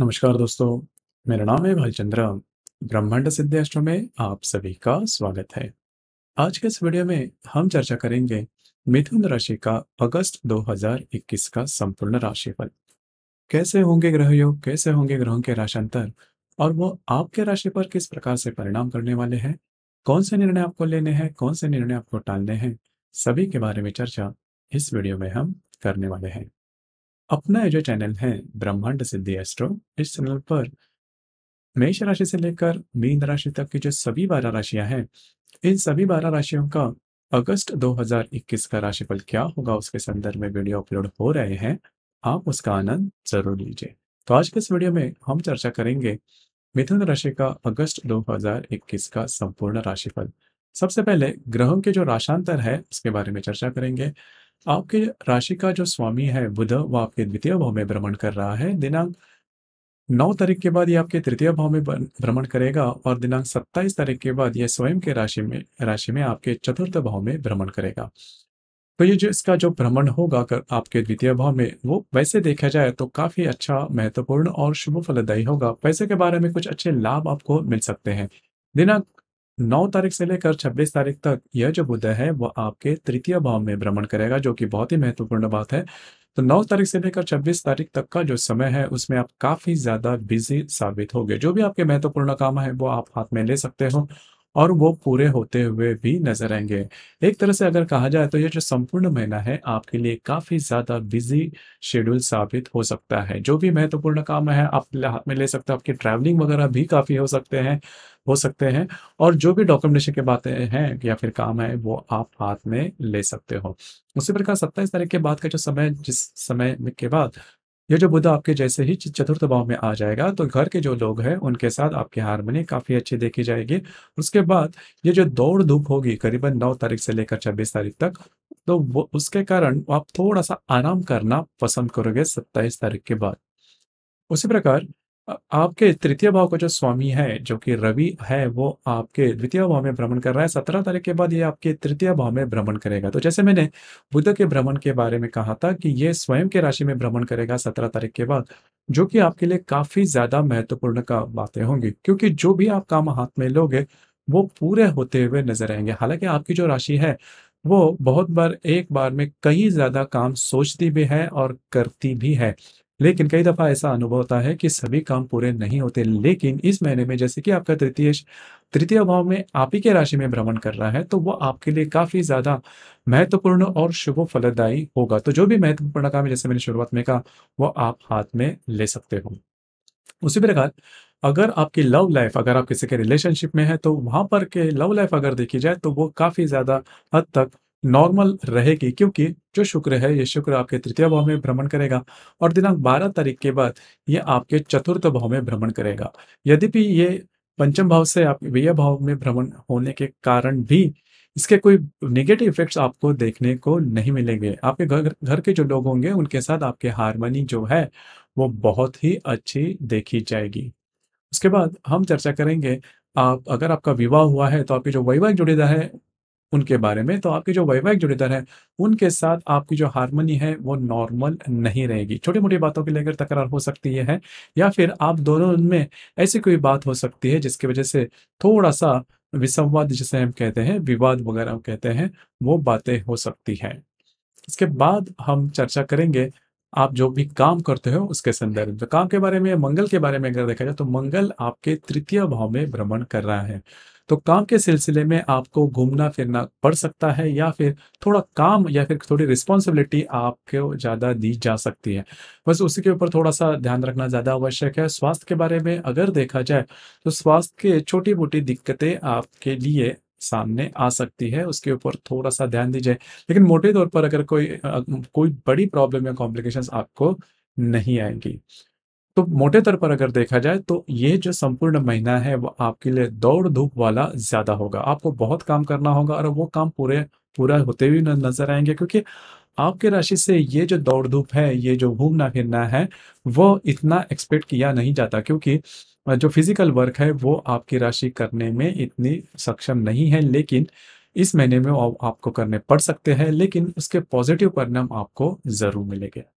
नमस्कार दोस्तों मेरा नाम है भाई चंद्रा ब्रह्मांड सिद्धेष्टो में आप सभी का स्वागत है आज के इस वीडियो में हम चर्चा करेंगे मिथुन राशि का अगस्त 2021 का संपूर्ण राशिफल कैसे होंगे ग्रह योग कैसे होंगे ग्रहों के राशांतर और वो आपके राशि पर किस प्रकार से परिणाम करने वाले हैं कौन से निर्णय आपको लेने हैं कौन से निर्णय आपको टालने हैं सभी के बारे में चर्चा इस वीडियो में हम करने वाले हैं अपना जो चैनल है ब्रह्मांड सिद्धि एस्ट्रो इस चैनल पर मेष राशि से लेकर मीन राशि तक की जो सभी बारह राशियां हैं इन सभी बारह राशियों का अगस्त 2021 का राशिफल क्या होगा उसके संदर्भ में वीडियो अपलोड हो रहे हैं आप उसका आनंद जरूर लीजिए तो आज के इस वीडियो में हम चर्चा करेंगे मिथुन राशि का अगस्त 2021 का संपूर्ण राशिफल सबसे पहले ग्रहों के जो राशांतर है उसके बारे में चर्चा करेंगे आपके राशि का जो स्वामी है बुध वो आपके द्वितीय भाव में भ्रमण कर रहा है दिनांक नौ तारीख के बाद ये आपके तृतीय भाव में भ्रमण करेगा और दिनांक सत्ताईस तारीख के बाद ये स्वयं के राशि में राशि में आपके चतुर्थ भाव में भ्रमण करेगा तो ये जो इसका जो भ्रमण होगा कर आपके द्वितीय भाव में वो वैसे देखा जाए तो काफी अच्छा महत्वपूर्ण और शुभ फलदायी होगा पैसे के बारे में कुछ अच्छे लाभ आपको मिल सकते हैं दिनांक नौ तारीख से लेकर छब्बीस तारीख तक यह जो बुद्ध है वह आपके तृतीय भाव में भ्रमण करेगा जो कि बहुत ही महत्वपूर्ण बात है तो 9 तारीख से लेकर 26 तारीख तक का जो समय है उसमें आप काफ़ी ज़्यादा बिजी साबित होंगे जो भी आपके महत्वपूर्ण काम है वो आप हाथ में ले सकते हो और वो पूरे होते हुए भी नजर आएंगे एक तरह से अगर कहा जाए तो ये जो संपूर्ण महीना है आपके लिए काफ़ी ज़्यादा बिजी शेड्यूल साबित हो सकता है जो भी महत्वपूर्ण काम है आप हाथ में ले सकते हो आपकी ट्रैवलिंग वगैरह भी काफ़ी हो सकते हैं हो सकते हैं और जो भी डॉक्यूमेंटेशन के बातें हैं या फिर काम है वो आप हाथ में ले सकते हो उसी प्रकार सत्ताईस तारीख के बाद का जो समय जिस समय के बाद ये जो बुद्ध आपके जैसे ही चतुर्थ भाव में आ जाएगा तो घर के जो लोग हैं उनके साथ आपकी हारमोनी काफ़ी अच्छी देखी जाएगी उसके बाद ये जो दौड़ धूप होगी करीबन नौ तारीख से लेकर छब्बीस तारीख तक तो वो उसके कारण आप थोड़ा सा आराम करना पसंद करोगे सत्ताईस तारीख के बाद उसी प्रकार आपके तृतीय भाव का जो स्वामी है जो कि रवि है वो आपके द्वितीय भाव में भ्रमण कर रहा है सत्रह तारीख के बाद ये आपके तृतीय भाव में भ्रमण करेगा तो जैसे मैंने बुद्ध के भ्रमण के बारे में कहा था कि ये स्वयं के राशि में भ्रमण करेगा सत्रह तारीख के बाद जो कि आपके लिए काफी ज्यादा महत्वपूर्ण का बातें होंगी क्योंकि जो भी आप काम हाथ में लोगे वो पूरे होते हुए नजर आएंगे हालांकि आपकी जो राशि है वो बहुत बार एक बार में कई ज्यादा काम सोचती भी है और करती भी है लेकिन कई दफ़ा ऐसा अनुभव होता है कि सभी काम पूरे नहीं होते लेकिन इस महीने में जैसे कि आपका तृतीय तृतीय भाव में आप ही के राशि में भ्रमण कर रहा है तो वो आपके लिए काफ़ी ज़्यादा महत्वपूर्ण और शुभ फलदायी होगा तो जो भी महत्वपूर्ण काम है जैसे मैंने शुरुआत में कहा वो आप हाथ में ले सकते हो उसी प्रकार अगर आपकी लव लाइफ अगर आप किसी के रिलेशनशिप में है तो वहां पर के लव लाइफ अगर देखी जाए तो वो काफ़ी ज़्यादा हद तक नॉर्मल रहेगी क्योंकि जो शुक्र है ये शुक्र आपके तृतीय भाव में भ्रमण करेगा और दिनांक 12 तारीख के बाद ये आपके चतुर्थ भाव में भ्रमण करेगा यदि भी ये पंचम भाव से आपके व्यय भाव में भ्रमण होने के कारण भी इसके कोई नेगेटिव इफेक्ट्स आपको देखने को नहीं मिलेंगे आपके घर घर के जो लोग होंगे उनके साथ आपके हारमोनी जो है वो बहुत ही अच्छी देखी जाएगी उसके बाद हम चर्चा करेंगे आप अगर आपका विवाह हुआ है तो आपकी जो वैवाहिक जुड़ेदा है उनके बारे में तो आपके जो वैवाहिक जुड़ेदार हैं उनके साथ आपकी जो हारमोनी है वो नॉर्मल नहीं रहेगी छोटी मोटी बातों के लेकर तकरार हो सकती है या फिर आप दोनों में ऐसी कोई बात हो सकती है जिसकी वजह से थोड़ा सा विसंवाद जिसे हम कहते हैं विवाद वगैरह कहते हैं वो बातें हो सकती है इसके बाद हम चर्चा करेंगे आप जो भी काम करते हो उसके संदर्भ में तो काम के बारे में मंगल के बारे में अगर देखा जाए तो मंगल आपके तृतीय भाव में भ्रमण कर रहा है तो काम के सिलसिले में आपको घूमना फिरना पड़ सकता है या फिर थोड़ा काम या फिर थोड़ी रिस्पॉन्सिबिलिटी आपको ज़्यादा दी जा सकती है बस उसी के ऊपर थोड़ा सा ध्यान रखना ज़्यादा आवश्यक है स्वास्थ्य के बारे में अगर देखा जाए तो स्वास्थ्य के छोटी मोटी दिक्कतें आपके लिए सामने आ सकती है उसके ऊपर थोड़ा सा ध्यान दीजिए लेकिन मोटे तौर पर अगर कोई कोई बड़ी प्रॉब्लम या कॉम्प्लिकेशंस आपको नहीं आएंगी तो मोटे तौर पर अगर देखा जाए तो ये जो संपूर्ण महीना है वो आपके लिए दौड़ धूप वाला ज्यादा होगा आपको बहुत काम करना होगा और वो काम पूरे पूरा होते हुए नजर आएंगे क्योंकि आपके राशि से ये जो दौड़ धूप है ये जो घूमना फिरना है वो इतना एक्सपेक्ट किया नहीं जाता क्योंकि जो फिजिकल वर्क है वो आपकी राशि करने में इतनी सक्षम नहीं है लेकिन इस महीने में आपको करने पड़ सकते हैं लेकिन उसके पॉजिटिव परिणाम आपको ज़रूर मिलेगा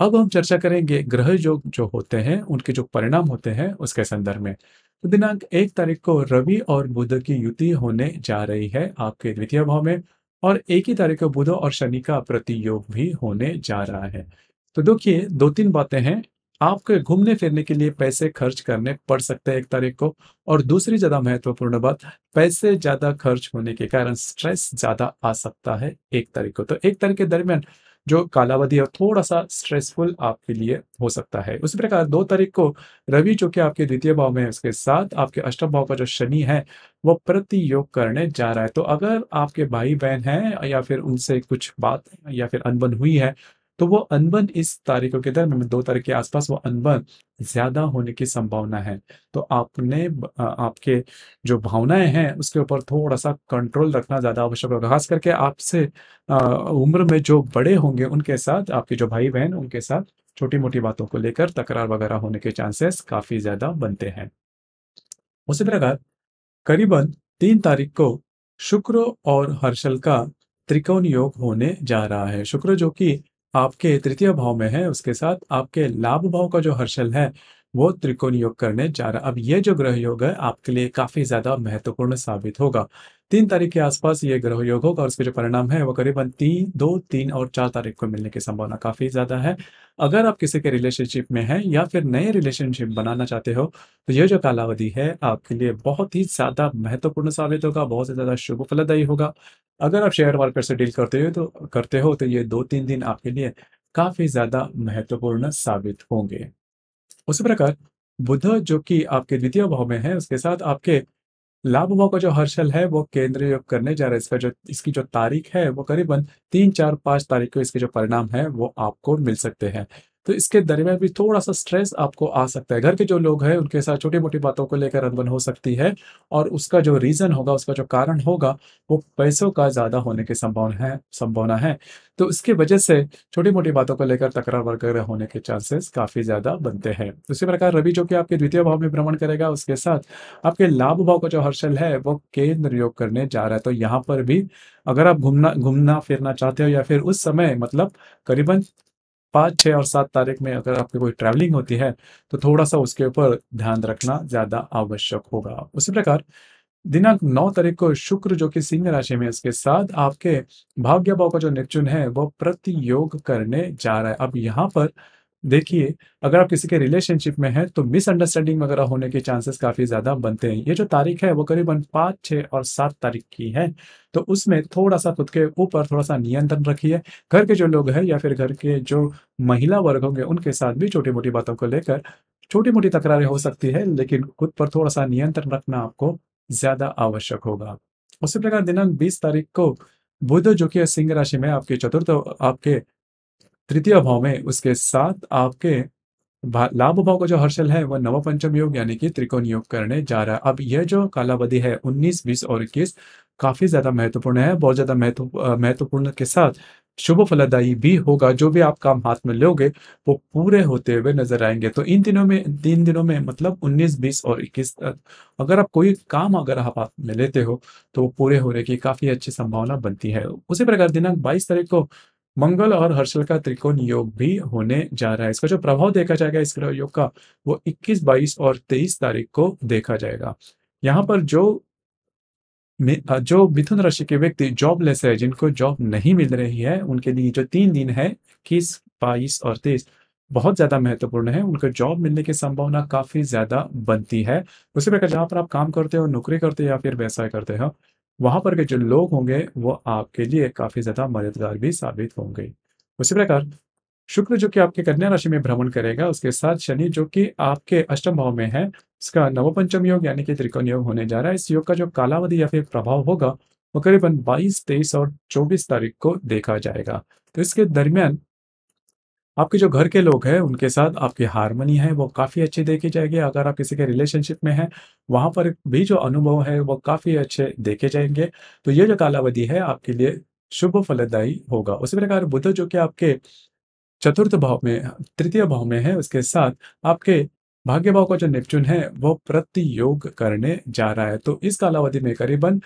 अब हम चर्चा करेंगे ग्रह योग जो होते हैं उनके जो परिणाम होते हैं उसके संदर्भ में तो दिनांक एक तारीख को रवि और बुध की युति होने जा रही है आपके द्वितीय भाव में और एक ही तारीख को बुध और शनि का प्रतियोग भी होने जा रहा है तो देखिए दो तीन बातें हैं आपके घूमने फिरने के लिए पैसे खर्च करने पड़ सकते हैं एक तारीख को और दूसरी ज्यादा महत्वपूर्ण बात पैसे ज्यादा खर्च होने के कारण स्ट्रेस ज्यादा आ सकता है एक तारीख को तो एक तारीख के दरमियान जो कालावधि और थोड़ा सा स्ट्रेसफुल आपके लिए हो सकता है उसी प्रकार दो तारीख को रवि जो कि आपके द्वितीय भाव में है उसके साथ आपके अष्टम भाव का जो शनि है वो प्रतियोग करने जा रहा है तो अगर आपके भाई बहन हैं या फिर उनसे कुछ बात या फिर अनबन हुई है तो वो अनबन इस तारीखों के दरमियान मतलब दो तारीख के आसपास वो अनबन ज्यादा होने की संभावना है तो आपने आपके जो भावनाएं हैं उसके ऊपर थोड़ा सा कंट्रोल रखना ज्यादा आवश्यक होगा खास करके आपसे उम्र में जो बड़े होंगे उनके साथ आपके जो भाई बहन उनके साथ छोटी मोटी बातों को लेकर तकरार वगैरह होने के चांसेस काफी ज्यादा बनते हैं उसी प्रकार करीबन तीन तारीख को शुक्र और हर्षल का त्रिकोण योग होने जा रहा है शुक्र जो कि आपके तृतीय भाव में है उसके साथ आपके लाभ भाव का जो हर्षल है वो त्रिकोण योग करने जा रहा अब ये जो ग्रह योग है आपके लिए काफी ज्यादा महत्वपूर्ण साबित होगा तीन तारीख के आसपास ये ग्रह योग होगा और उसके जो परिणाम है वो करीबन तीन दो तीन और चार तारीख को मिलने की संभावना काफी ज्यादा है अगर आप किसी के रिलेशनशिप में हैं या फिर नए रिलेशनशिप बनाना चाहते हो तो ये जो कालावधि है आपके लिए बहुत ही ज्यादा महत्वपूर्ण साबित होगा बहुत ही ज्यादा शुभ फलदायी होगा अगर आप शेयर मार्केट से डील करते हो तो करते हो तो ये दो तीन दिन आपके लिए काफी ज्यादा महत्वपूर्ण साबित होंगे उसी प्रकार बुद्ध जो कि आपके द्वितीय भाव में है उसके साथ आपके लाभ भाव का जो हर्षल है वो केंद्र योग करने जा रहा है इसका जो इसकी जो तारीख है वो करीबन तीन चार पांच तारीख को इसके जो परिणाम है वो आपको मिल सकते हैं तो इसके दरमियान भी थोड़ा सा स्ट्रेस आपको आ सकता है घर के जो लोग हैं उनके साथ छोटी मोटी बातों को लेकर अनबन हो सकती है और उसका जो रीज़न होगा उसका जो कारण होगा वो पैसों का ज़्यादा होने की संभावना है संभावना है तो इसकी वजह से छोटी मोटी बातों को लेकर तकरार वगैरह होने के चांसेस काफ़ी ज़्यादा बनते हैं उसी प्रकार रवि जो कि आपके द्वितीय भाव में भ्रमण करेगा उसके साथ आपके लाभ भाव का जो हर्षल है वो केंद्र योग करने जा रहा है तो यहाँ पर भी अगर आप घूमना घूमना फिरना चाहते हो या फिर उस समय मतलब करीबन पाँच छः और सात तारीख में अगर आपकी कोई ट्रैवलिंग होती है तो थोड़ा सा उसके ऊपर ध्यान रखना ज़्यादा आवश्यक होगा उसी प्रकार दिनांक नौ तारीख को शुक्र जो कि सिंह राशि में इसके साथ आपके भाग्य भाव का जो नेपचुन है वो प्रतियोग करने जा रहा है अब यहाँ पर देखिए अगर आप किसी के रिलेशनशिप में हैं तो मिसअंडरस्टैंडिंग वगैरह होने के चांसेस काफ़ी ज़्यादा बनते हैं ये जो तारीख है वो करीबन पाँच छः और सात तारीख की है तो उसमें थोड़ा सा खुद के ऊपर थोड़ा सा नियंत्रण रखिए घर के जो लोग हैं या फिर घर के जो महिला वर्ग होंगे उनके साथ भी छोटी मोटी बातों को लेकर छोटी मोटी तकरारें हो सकती है लेकिन खुद पर थोड़ा सा नियंत्रण रखना आपको ज़्यादा आवश्यक होगा उसी प्रकार दिनांक बीस तारीख को बुध जो कि सिंह राशि में आपके चतुर्थ आपके तृतीय भाव में उसके साथ आपके लाभ भाव का जो हर्षल है वह नव पंचम योग यानी कि त्रिकोण योग करने जा रहा है अब यह जो कालावधि है 19, 20 और 21 काफी ज्यादा महत्वपूर्ण है बहुत ज्यादा महत्व महत्वपूर्ण के साथ शुभ फलदायी भी होगा जो भी आप काम हाथ में लोगे वो पूरे होते हुए नजर आएंगे तो इन दिनों में तीन दिनों में मतलब 19, 20 और 21 तक अगर आप कोई काम अगर आप हाथ में लेते हो तो वो पूरे होने की काफी अच्छी संभावना बनती है उसी प्रकार दिनांक 22 तारीख को मंगल और हर्षल का त्रिकोण योग भी होने जा रहा है इसका जो प्रभाव देखा जाएगा इस ग्रह योग का वो 21, 22 और 23 तारीख को देखा जाएगा यहाँ पर जो जो मिथुन राशि के व्यक्ति जॉबलेस है जिनको जॉब नहीं मिल रही है उनके लिए जो तीन दिन है इक्कीस बाईस और तेईस बहुत ज़्यादा महत्वपूर्ण है उनको जॉब मिलने की संभावना काफ़ी ज़्यादा बनती है उसी प्रकार जहां पर आप काम करते हो नौकरी करते हो या फिर व्यवसाय करते हो वहां पर के जो लोग होंगे वो आपके लिए काफ़ी ज़्यादा मददगार भी साबित होंगे उसी प्रकार शुक्र जो कि आपके कन्या राशि में भ्रमण करेगा उसके साथ शनि जो कि आपके अष्टम भाव में है उसका नवपंचम योग यानी कि त्रिकोण योग होने जा रहा है इस योग का जो कालावधि या फिर प्रभाव होगा वो करीबन 22, 23 और 24 तारीख को देखा जाएगा तो इसके दरमियान आपके जो घर के लोग हैं उनके साथ आपकी हारमोनी है वो काफ़ी अच्छी देखी जाएगी अगर आप किसी के रिलेशनशिप में हैं वहां पर भी जो अनुभव है वो काफ़ी अच्छे देखे जाएंगे तो ये जो कालावधि है आपके लिए शुभ फलदायी होगा उसी प्रकार बुद्ध जो कि आपके चतुर्थ भाव में तृतीय भाव में है उसके साथ आपके भाग्य भाव का जो नेपच्यून है वो प्रतियोग करने जा रहा है तो इस कालावधि में करीबन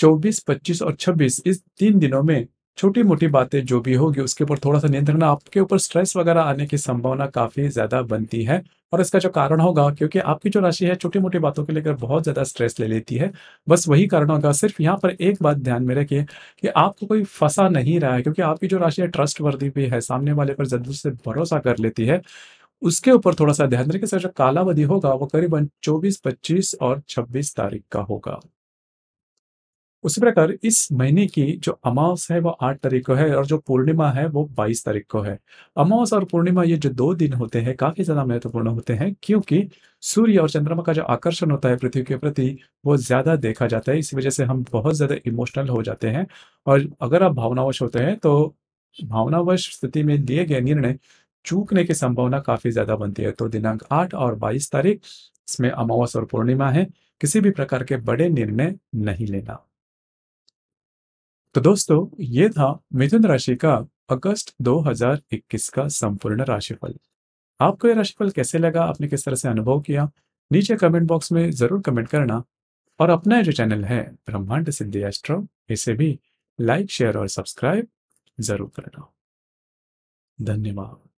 चौबीस पच्चीस और छब्बीस इस तीन दिनों में छोटी मोटी बातें जो भी होगी उसके ऊपर थोड़ा सा नियंत्रण आपके ऊपर स्ट्रेस वगैरह आने की संभावना काफ़ी ज़्यादा बनती है और इसका जो कारण होगा क्योंकि आपकी जो राशि है छोटी मोटी बातों को लेकर बहुत ज़्यादा स्ट्रेस ले लेती है बस वही कारण होगा सिर्फ यहाँ पर एक बात ध्यान में रखिए कि आपको कोई फंसा नहीं रहा है क्योंकि आपकी जो राशि है ट्रस्ट वर्दी भी है सामने वाले पर जरूर से भरोसा कर लेती है उसके ऊपर थोड़ा सा ध्यान रखिए सर जो कालावधि होगा वो करीबन चौबीस पच्चीस और छब्बीस तारीख का होगा उसी प्रकार इस महीने की जो अमावस है वो आठ तारीख को है और जो पूर्णिमा है वो बाईस तारीख को है अमावस और पूर्णिमा ये जो दो दिन होते हैं काफी ज्यादा महत्वपूर्ण होते हैं क्योंकि सूर्य और चंद्रमा का जो आकर्षण होता है पृथ्वी के प्रति वो ज्यादा देखा जाता है इस वजह से हम बहुत ज्यादा इमोशनल हो जाते हैं और अगर आप भावनावश होते हैं तो भावनावश स्थिति में लिए गए निर्णय चूकने की संभावना काफी ज्यादा बनती है तो दिनांक आठ और बाईस तारीख इसमें अमावस और पूर्णिमा है किसी भी प्रकार के बड़े निर्णय नहीं लेना तो दोस्तों ये था मिथुन राशि का अगस्त 2021 का संपूर्ण राशिफल आपको यह राशिफल कैसे लगा आपने किस तरह से अनुभव किया नीचे कमेंट बॉक्स में जरूर कमेंट करना और अपना जो चैनल है ब्रह्मांड सिद्धि एस्ट्रो इसे भी लाइक शेयर और सब्सक्राइब जरूर करना धन्यवाद